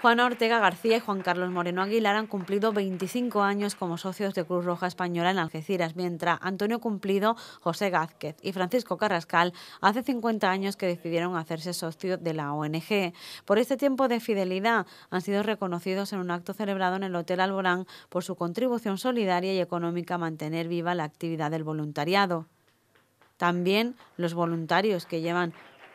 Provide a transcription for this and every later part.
Juana Ortega García y Juan Carlos Moreno Aguilar han cumplido 25 años como socios de Cruz Roja Española en Algeciras, mientras Antonio Cumplido, José Gázquez y Francisco Carrascal hace 50 años que decidieron hacerse socios de la ONG. Por este tiempo de fidelidad han sido reconocidos en un acto celebrado en el Hotel Alborán por su contribución solidaria y económica a mantener viva la actividad del voluntariado. También los voluntarios que llevan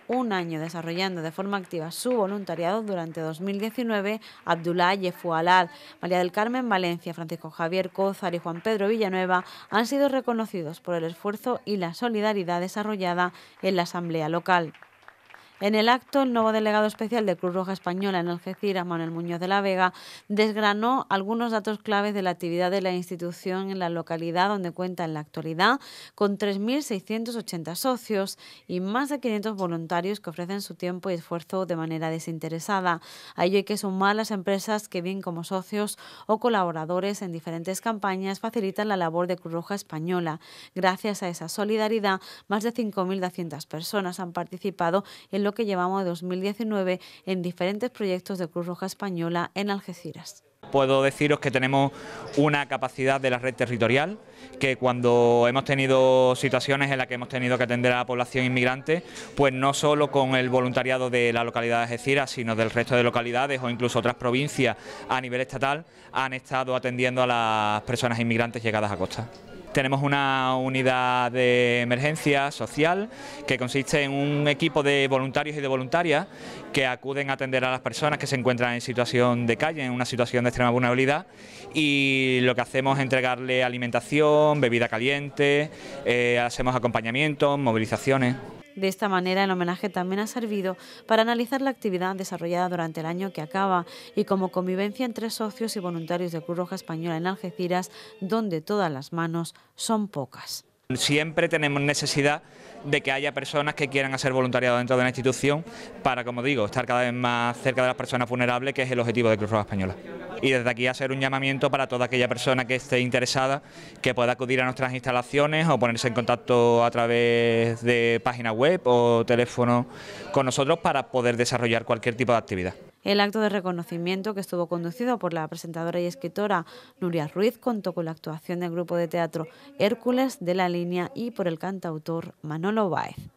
un año desarrollando de forma activa su voluntariado durante 2019, Abdullah Yefualad, María del Carmen Valencia, Francisco Javier Cózar y Juan Pedro Villanueva han sido reconocidos por el esfuerzo y la solidaridad desarrollada en la Asamblea Local. En el acto, el nuevo delegado especial de Cruz Roja Española en Algeciras, Manuel Muñoz de la Vega, desgranó algunos datos claves de la actividad de la institución en la localidad, donde cuenta en la actualidad con 3.680 socios y más de 500 voluntarios que ofrecen su tiempo y esfuerzo de manera desinteresada. A ello hay que sumar las empresas que, bien como socios o colaboradores en diferentes campañas, facilitan la labor de Cruz Roja Española. Gracias a esa solidaridad, más de 5.200 personas han participado en lo que llevamos de 2019 en diferentes proyectos de Cruz Roja Española en Algeciras. Puedo deciros que tenemos una capacidad de la red territorial, que cuando hemos tenido situaciones en las que hemos tenido que atender a la población inmigrante, pues no solo con el voluntariado de la localidad de Algeciras, sino del resto de localidades o incluso otras provincias a nivel estatal, han estado atendiendo a las personas inmigrantes llegadas a costa. Tenemos una unidad de emergencia social que consiste en un equipo de voluntarios y de voluntarias que acuden a atender a las personas que se encuentran en situación de calle, en una situación de extrema vulnerabilidad y lo que hacemos es entregarle alimentación, bebida caliente, eh, hacemos acompañamientos, movilizaciones. De esta manera, el homenaje también ha servido para analizar la actividad desarrollada durante el año que acaba y como convivencia entre socios y voluntarios de Cruz Roja Española en Algeciras, donde todas las manos son pocas. Siempre tenemos necesidad de que haya personas que quieran hacer voluntariado dentro de la institución para, como digo, estar cada vez más cerca de las personas vulnerables, que es el objetivo de Cruz Roja Española y desde aquí hacer un llamamiento para toda aquella persona que esté interesada que pueda acudir a nuestras instalaciones o ponerse en contacto a través de página web o teléfono con nosotros para poder desarrollar cualquier tipo de actividad. El acto de reconocimiento, que estuvo conducido por la presentadora y escritora Nuria Ruiz, contó con la actuación del grupo de teatro Hércules de la Línea y por el cantautor Manolo Báez.